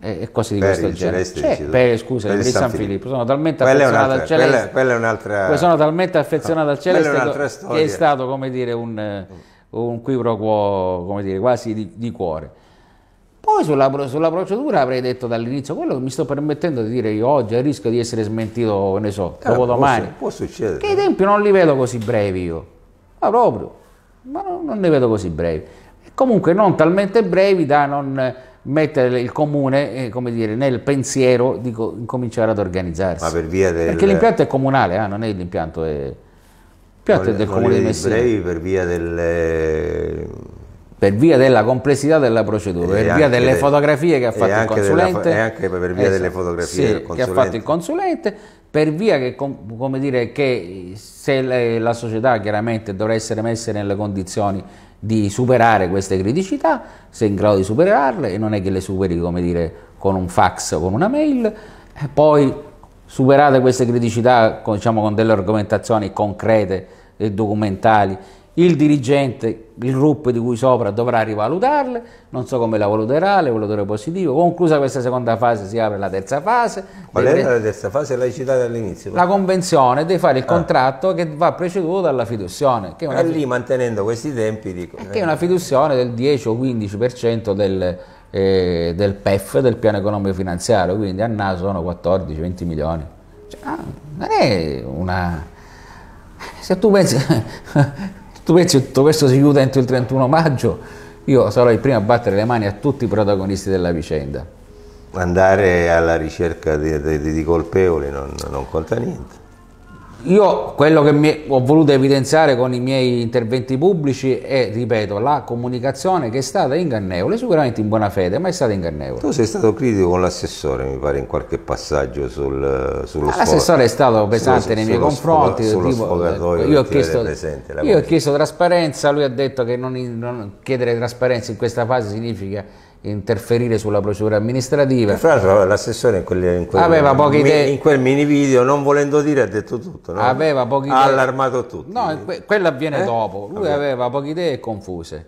e cose di per questo genere. Cioè, per, scusa, per, il San, San Filippo. Filippo. sono talmente affezionato al Celeste. Quella, è un'altra. Sono talmente affezionato al Celeste che è stato come dire un, un qui pro quo, come dire, quasi di, di cuore. Poi sulla, sulla, procedura avrei detto dall'inizio quello che mi sto permettendo di dire io oggi, a rischio di essere smentito, ne so, eh, domani. Può, può, succedere. Che i eh. tempi non li vedo così brevi io, ma proprio, ma non, non ne vedo così brevi. E comunque non talmente brevi da non mettere il comune, eh, come dire, nel pensiero di co cominciare ad organizzarsi. Ma per via del... Perché l'impianto è comunale, eh, non è l'impianto... È... L'impianto è del comune di Messina. brevi per via delle eh, per via della complessità della procedura, e per via delle de, fotografie esatto. che ha fatto il consulente. e anche per via esatto, delle fotografie sì, che ha fatto il consulente, per via che, com, dire, che se le, la società chiaramente dovrà essere messa nelle condizioni di superare queste criticità, se è in grado di superarle, e non è che le superi dire, con un fax o con una mail, poi superate queste criticità diciamo, con delle argomentazioni concrete e documentali il dirigente, il gruppo di cui sopra dovrà rivalutarle, non so come la valuterà, le valuterà positivo. Conclusa questa seconda fase si apre la terza fase. Qual era la terza fase? L'hai citata all'inizio. La convenzione, devi fare il ah. contratto che va preceduto dalla fiduzione. Che è una, e lì mantenendo questi tempi dico, Che è eh. una fiduzione del 10 o 15% del, eh, del PEF, del piano economico finanziario, quindi a naso sono 14-20 milioni. Cioè, ah, non è una... Se tu pensi... Tu pensi che tutto questo si chiuda entro il 31 maggio? Io sarò il primo a battere le mani a tutti i protagonisti della vicenda. Andare alla ricerca di, di, di colpevoli non, non conta niente. Io quello che mi, ho voluto evidenziare con i miei interventi pubblici è, ripeto, la comunicazione che è stata ingannevole, sicuramente in buona fede, ma è stata ingannevole. Tu sei stato critico con l'assessore, mi pare, in qualche passaggio sul, sullo ah, L'assessore è stato pesante sullo, nei miei sullo confronti. Sullo tipo, io, ho chiesto, presente, io ho chiesto trasparenza, lui ha detto che non, non chiedere trasparenza in questa fase significa interferire sulla procedura amministrativa. Fra l'altro l'assessore in, quel, in, quel, mi, in quel mini video, non volendo dire, ha detto tutto. No? Aveva poche idee. Ha allarmato tutto. No, que quello avviene eh? dopo. Lui aveva. aveva poche idee confuse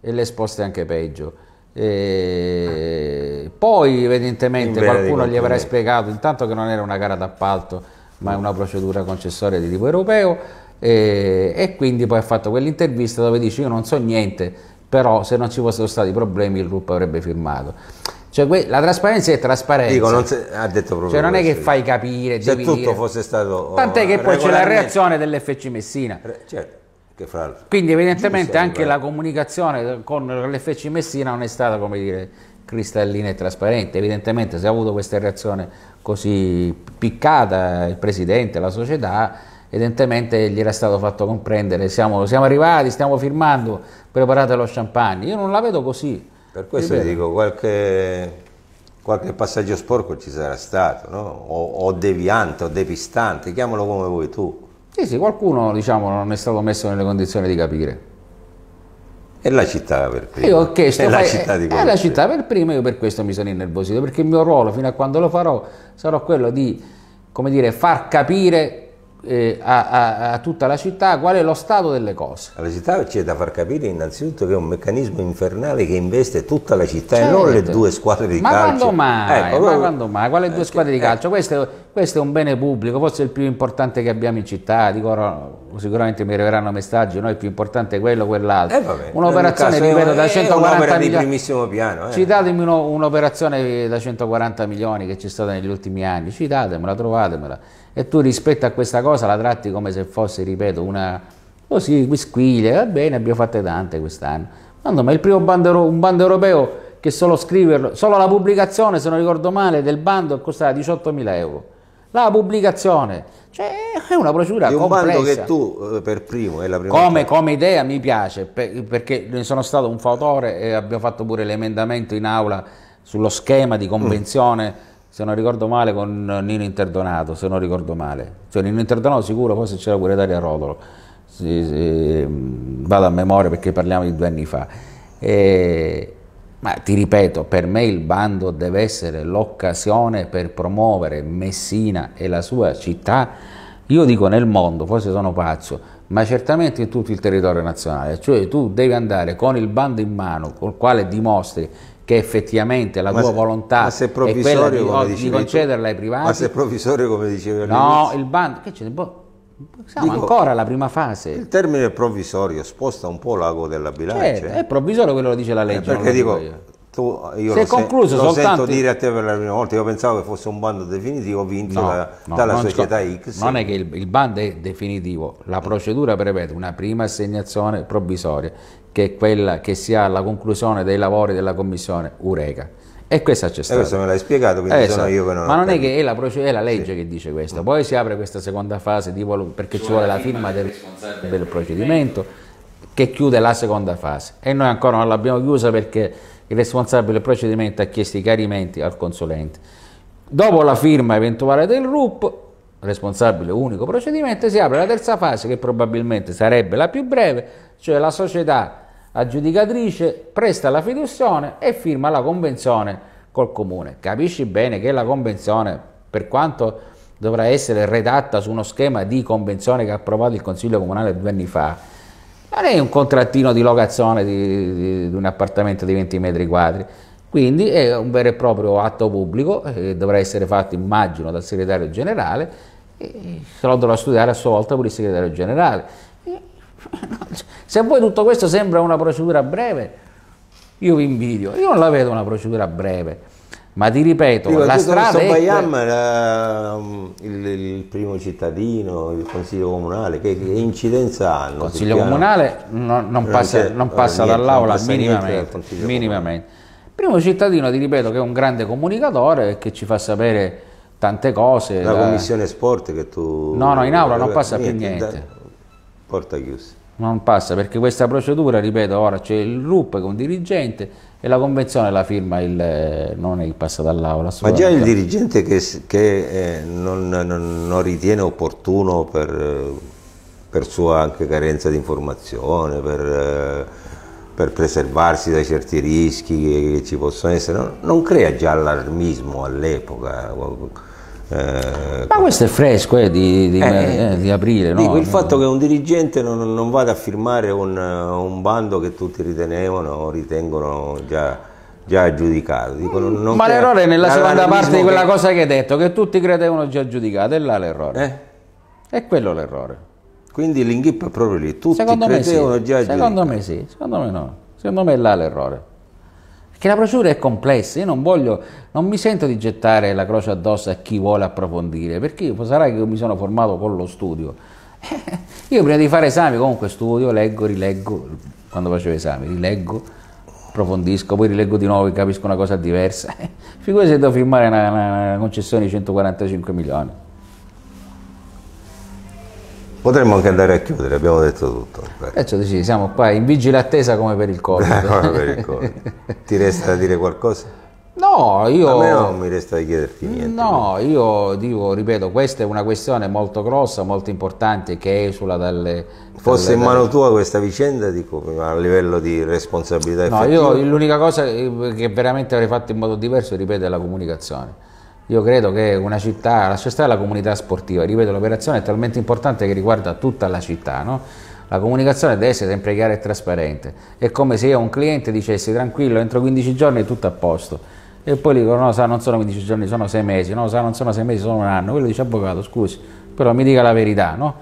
e le esposte anche peggio. E... Poi evidentemente qualcuno gli avrà spiegato intanto che non era una gara d'appalto ma è una procedura concessoria di tipo europeo e, e quindi poi ha fatto quell'intervista dove dice io non so niente però se non ci fossero stati problemi il RUP avrebbe firmato. Cioè, la trasparenza è trasparenza. Dico, non, se- cioè, non è che fai capire. Se tutto dire. fosse stato. Oh, Tant'è che poi c'è la reazione dell'FC Messina. Re- certo. Quindi evidentemente anche la comunicazione con l'FC Messina non è stata, come dire, cristallina e trasparente. Evidentemente se ha avuto questa reazione così piccata il presidente, la società, evidentemente gli era stato fatto comprendere, siamo, siamo arrivati, stiamo firmando, preparate lo champagne. Io non la vedo così. Per questo ti dico, qualche, qualche, passaggio sporco ci sarà stato, no? o, o, deviante, o depistante, chiamalo come vuoi tu. Sì, sì, qualcuno diciamo, non è stato messo nelle condizioni di capire. E la città per prima. Io ho chiesto, è, la, città è, è la città per prima, io per questo mi sono innervosito, perché il mio ruolo fino a quando lo farò sarà quello di dire, far capire eh, a, a, a, tutta la città qual è lo stato delle cose. la città c'è da far capire innanzitutto che è un meccanismo infernale che investe tutta la città certo. e non le certo. due squadre di ma calcio. Quando ecco, mai, ecco, ma proprio... quando mai? Quale due eh, squadre di eh. calcio? Questo, questo, è un bene pubblico, forse il più importante che abbiamo in città, dico, sicuramente mi arriveranno messaggi, no? il più importante è quello, o quell'altro. Eh, un'operazione, ripeto, da 140 milioni. Piano, Citatemi un'operazione da 140 milioni che c'è stata negli ultimi anni, citatemela, trovatemela e tu rispetto a questa cosa la tratti come se fosse, ripeto, una così, quisquile, va bene, abbiamo fatte tante quest'anno. Quando ma il primo bando, un bando europeo che solo scriverlo, solo la pubblicazione, se non ricordo male, del bando costava 18.000 euro. La pubblicazione, cioè è una procedura è un complessa. bando che tu eh, per primo è la prima come, come idea mi piace, perché ne sono stato un fautore e abbiamo fatto pure l'emendamento in aula sullo schema di convenzione se non ricordo male, con Nino Interdonato, se non ricordo male. Cioè Nino Interdonato sicuro, poi se c'era pure Daria Rodolo, sì, sì, mm, vado a memoria perché parliamo di due anni fa. E, ma ti ripeto, per me il bando deve essere l'occasione per promuovere Messina e la sua città, io dico nel mondo, forse sono pazzo, ma certamente in tutto il territorio nazionale. Cioè tu devi andare con il bando in mano, col quale dimostri che effettivamente la ma tua se, volontà ma se è quella di, di, di concederla ai privati. Ma se provvisorio, come dicevi No, il bando, che c'è? Boh, siamo Dico, ancora alla prima fase. Il termine provvisorio sposta un po' l'ago della bilancia. Certo, è provvisorio quello che dice la legge. Eh, perché dico, dico tu, io sei lo, concluso, se, lo soltanto... sento dire a te per la prima volta, io pensavo che fosse un bando definitivo vinto no, da, no, dalla società X. Non è che il, il bando è definitivo, la procedura prevede una prima assegnazione provvisoria che è quella che si ha alla conclusione dei lavori della commissione Ureca. E questa c'è stata. E questo me l'hai spiegato, quindi esatto. sono io che non Ma non è che è la, è la legge sì. che dice questo. Poi si apre questa seconda fase perché ci, ci vuole la firma del, del procedimento che chiude la seconda fase. E noi ancora non l'abbiamo chiusa perché il responsabile del procedimento ha chiesto i chiarimenti al consulente. Dopo la firma eventuale del RUP, responsabile unico procedimento, si apre la terza fase che probabilmente sarebbe la più breve, cioè la società aggiudicatrice presta la fiduzione e firma la convenzione col comune. Capisci bene che la convenzione, per quanto dovrà essere redatta su uno schema di convenzione che ha approvato il Consiglio Comunale due anni fa, non è un contrattino di locazione di, di, di un appartamento di 20 metri quadri. Quindi è un vero e proprio atto pubblico eh, che dovrà essere fatto, immagino, dal segretario generale e se lo dovrà studiare a sua volta pure il segretario generale. Se a voi tutto questo sembra una procedura breve, io vi invidio, io non la vedo una procedura breve ma ti ripeto, Prima, la strada è... Bayam era um, il, il, primo cittadino, il consiglio comunale, che, che incidenza hanno? Il consiglio comunale no, non, eh, passa, cioè, non eh, passa niente, dall'aula non passa minimamente. minimamente. Primo cittadino, ti ripeto, che è un grande comunicatore e che ci fa sapere tante cose. La da... commissione sport che tu... No, no, in aula non eh, passa niente, più niente. Da... Porta chiusa. Non passa, perché questa procedura, ripeto, ora c'è il RUP con dirigente e la convenzione la firma il, eh, non è il passato all'aula. Ma già il dirigente che, che eh, non, non, non, ritiene opportuno per, eh, per, sua anche carenza di informazione, per, eh, per preservarsi da certi rischi che, che ci possono essere, non, non crea già allarmismo all'epoca eh, Ma questo è fresco eh, di, di, eh, eh, eh di, aprile. No? Dico, il fatto che un dirigente non, non vada a firmare un, un, bando che tutti ritenevano, ritengono già, già aggiudicato. Dico, non, Ma l'errore è nella seconda parte di quella che... cosa che hai detto, che tutti credevano già giudicato, è là l'errore. Eh? È quello l'errore. Quindi l'inghippo è proprio lì, tutti secondo credevano me sì. già giudicato. Secondo me sì, secondo me no, secondo me è là l'errore che la procedura è complessa, io non voglio, non mi sento di gettare la croce addosso a chi vuole approfondire, perché sarà che io mi sono formato con lo studio. io prima di fare esami comunque studio, leggo, rileggo, quando facevo esami, rileggo, approfondisco, poi rileggo di nuovo e capisco una cosa diversa. Figurati se devo firmare una, una concessione di 145 milioni. Potremmo anche andare a chiudere, abbiamo detto tutto. Perciò ecco. cioè, sì, siamo qua in vigile attesa come per il Covid. come per il Covid. Ti resta da dire qualcosa? No, io... A me non mi resta di chiederti niente. No, io dico, ripeto, questa è una questione molto grossa, molto importante che esula dalle... Fosse dalle, in mano tua questa vicenda, dico, a livello di responsabilità No, io l'unica cosa che veramente avrei fatto in modo diverso, ripeto, è la comunicazione io credo che una città, la città è la comunità sportiva, ripeto, l'operazione è talmente importante che riguarda tutta la città, no? La comunicazione deve essere sempre chiara e trasparente. È come se io a un cliente dicessi tranquillo, entro 15 giorni è tutto a posto. E poi gli dicono, no, sa, non sono 15 giorni, sono 6 mesi, no, sa, non sono 6 mesi, sono un anno. Quello dice, avvocato, scusi, però mi dica la verità, no?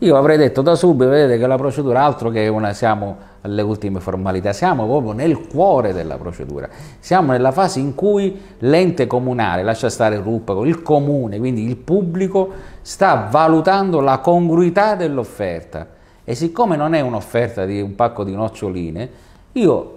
Io avrei detto da subito, vedete che la procedura altro che una, siamo alle ultime formalità, siamo proprio nel cuore della procedura, siamo nella fase in cui l'ente comunale, lascia stare il RUP, il comune, quindi il pubblico, sta valutando la congruità dell'offerta e siccome non è un'offerta di un pacco di noccioline, io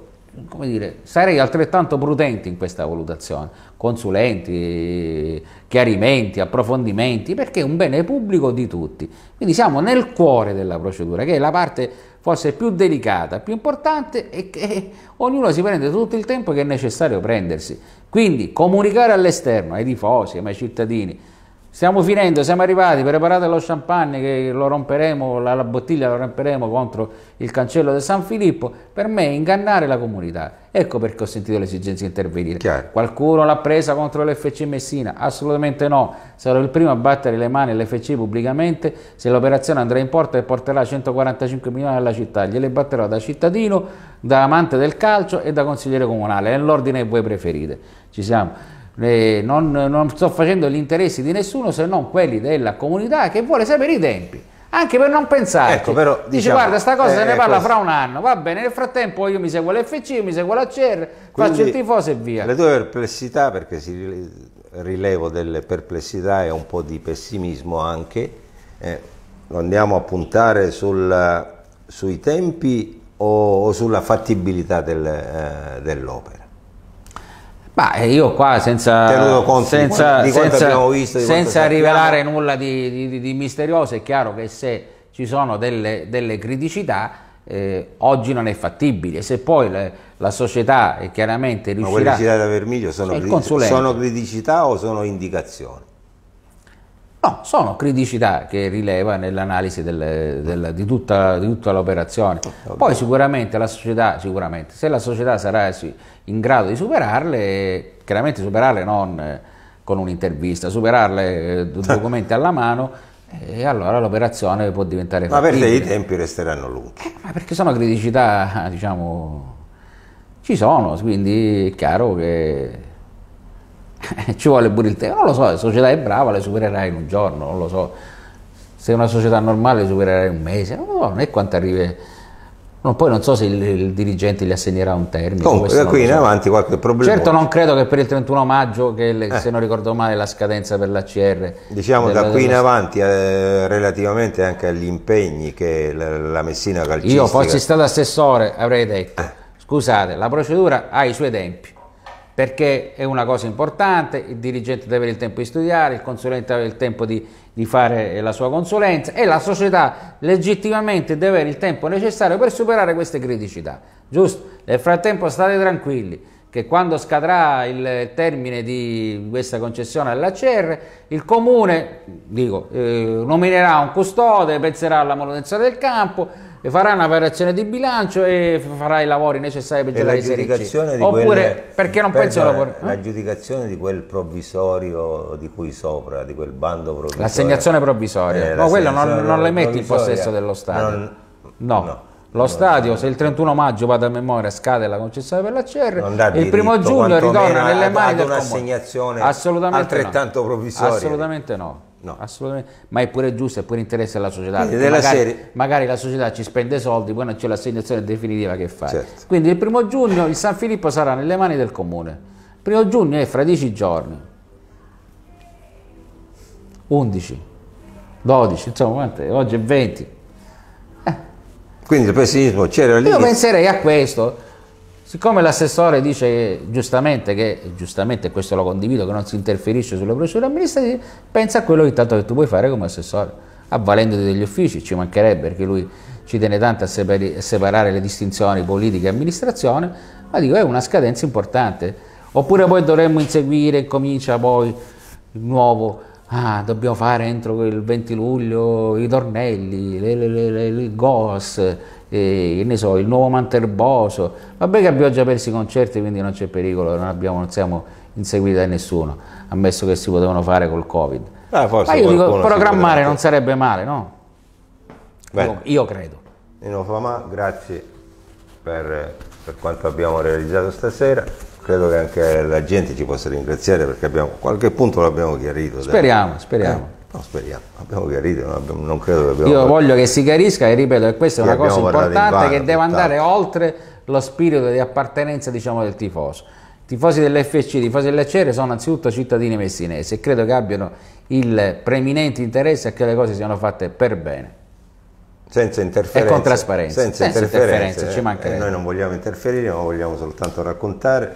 come dire, sarei altrettanto prudente in questa valutazione, consulenti, chiarimenti, approfondimenti, perché è un bene pubblico di tutti. Quindi siamo nel cuore della procedura, che è la parte forse più delicata, più importante e che ognuno si prende tutto il tempo che è necessario prendersi. Quindi comunicare all'esterno, ai tifosi, ai cittadini, Stiamo finendo, siamo arrivati, preparate lo champagne che lo romperemo, la, la, bottiglia la romperemo contro il cancello di San Filippo. Per me è ingannare la comunità. Ecco perché ho sentito l'esigenza di intervenire. Chiaro. Qualcuno l'ha presa contro l'FC Messina? Assolutamente no. Sarò il primo a battere le mani all'FC pubblicamente se l'operazione andrà in porta e porterà 145 milioni alla città. Gliele batterò da cittadino, da amante del calcio e da consigliere comunale. È l'ordine che voi preferite. Ci siamo eh, non, non sto facendo gli interessi di nessuno se non quelli della comunità che vuole sapere i tempi anche per non pensare. Ecco, diciamo, Dice guarda, sta cosa eh, se ne parla questo. fra un anno, va bene, nel frattempo io mi seguo l'FC, mi seguo la CER, Quindi, faccio il tifoso e via. Le tue perplessità, perché si rilevo delle perplessità e un po' di pessimismo anche, eh, andiamo a puntare sul, sui tempi o, o, sulla fattibilità del, eh, dell'opera? Ma io qua senza, conto, senza, di quanto, di quanto visto, senza rivelare nulla di, di, di, misterioso, è chiaro che se ci sono delle, delle criticità eh, oggi non è fattibile. Se poi le, la società chiaramente riuscirà... Ma quelle citate da Vermiglio sono, sono criticità o sono indicazioni? No, sono criticità che rileva nell'analisi di, tutta, tutta l'operazione. Poi sicuramente la società, sicuramente, se la società sarà in grado di superarle, chiaramente superarle non eh, con un'intervista, superarle eh, con certo. documenti alla mano, e allora l'operazione può diventare fattibile. Ma perché i tempi resteranno lunghi? Eh, ma perché sono criticità, diciamo, ci sono, quindi è chiaro che eh, ci vuole pure il tempo, non lo so, la società è brava, le supererai in un giorno, non lo so, se è una società normale le supererai in un mese, non lo so, non è quanto arrivi... No, poi non so se il, il, dirigente gli assegnerà un termine. Comunque, da qui in avanti qualche problema. Certo, non credo che per il 31 maggio, che le, eh. se non ricordo male, la scadenza per l'ACR. Diciamo della, da qui in avanti, eh, relativamente anche agli impegni che la, la Messina calcistica. Io, fossi stato assessore, avrei detto: eh. scusate, la procedura ha i suoi tempi perché è una cosa importante, il dirigente deve avere il tempo di studiare, il consulente deve avere il tempo di, di fare la sua consulenza e la società legittimamente deve avere il tempo necessario per superare queste criticità, giusto? Nel frattempo state tranquilli che quando scadrà il termine di questa concessione all'ACR, il comune dico, eh, nominerà un custode, penserà alla manutenzione del campo, farà una variazione di bilancio e farà i lavori necessari per e giocare in Serie C. Oppure quelle, perché non penso lavoro? Eh? L'aggiudicazione di quel provvisorio di cui sopra, di quel bando provvisorio. L'assegnazione provvisoria. Eh, no, quello non, non le metti in possesso dello Stadio. No. no. Lo stadio, se il 31 maggio vado a memoria, scade la concessione per la CR, il primo giugno ritorna nelle mani del un'assegnazione altrettanto no. provvisoria. Assolutamente no. no. Assolutamente. Ma è pure giusto, è pure interesse della società. Magari, serie... magari, la società ci spende soldi, poi non c'è l'assegnazione definitiva che fa. Certo. Quindi il primo giugno il San Filippo sarà nelle mani del comune. Il primo giugno è fra 10 giorni. 11, 12, insomma, oggi è 20 quindi il pessimismo c'era lì. Io penserei a questo. Siccome l'assessore dice giustamente, che giustamente questo lo condivido, che non si interferisce sulle procedure amministrative, pensa a quello che tanto che tu puoi fare come assessore, avvalendoti degli uffici, ci mancherebbe perché lui ci tiene tanto a separare le distinzioni politica e amministrazione, ma dico è una scadenza importante. Oppure poi dovremmo inseguire, e comincia poi il nuovo ah, dobbiamo fare entro il 20 luglio i tornelli, le, le, le, il GOS, eh, ne so, il nuovo Manterboso. Vabbè che abbiamo già perso i concerti, quindi non c'è pericolo, non, abbiamo, non siamo inseguiti da nessuno, ammesso che si potevano fare col Covid. Ah, Ma io dico, programmare non sarebbe male, no? Io, io, credo. Nino Famà, grazie per, per quanto abbiamo realizzato stasera credo che anche la gente ci possa ringraziare perché abbiamo, qualche punto l'abbiamo chiarito. Speriamo, speriamo. Eh, no, speriamo, abbiamo chiarito, non, abbiamo, non credo che abbiamo... Io voglio che si chiarisca e ripeto che questa è una cosa importante che deve andare oltre lo spirito di appartenenza diciamo, del tifoso. I tifosi dell'FC, i tifosi dell'ECR sono anzitutto cittadini messinesi e credo che abbiano il preminente interesse a che le cose siano fatte per bene. Senza interferenze. E con trasparenza. Senza, senza interferenze, interferenze eh, ci eh, mancherebbe. Noi non vogliamo interferire, ma vogliamo soltanto raccontare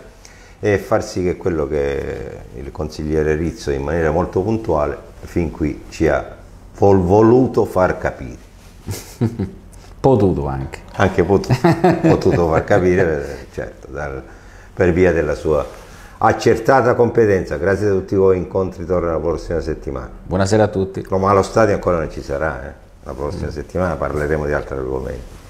e far sì che quello che il consigliere Rizzo in maniera molto puntuale fin qui ci ha voluto far capire. potuto anche. Anche potuto, potuto far capire, certo, dal, per via della sua accertata competenza. Grazie a tutti voi, incontri torna la prossima settimana. Buonasera a tutti. Ma lo stadio ancora non ci sarà, eh? la prossima mm. settimana parleremo di altri argomenti.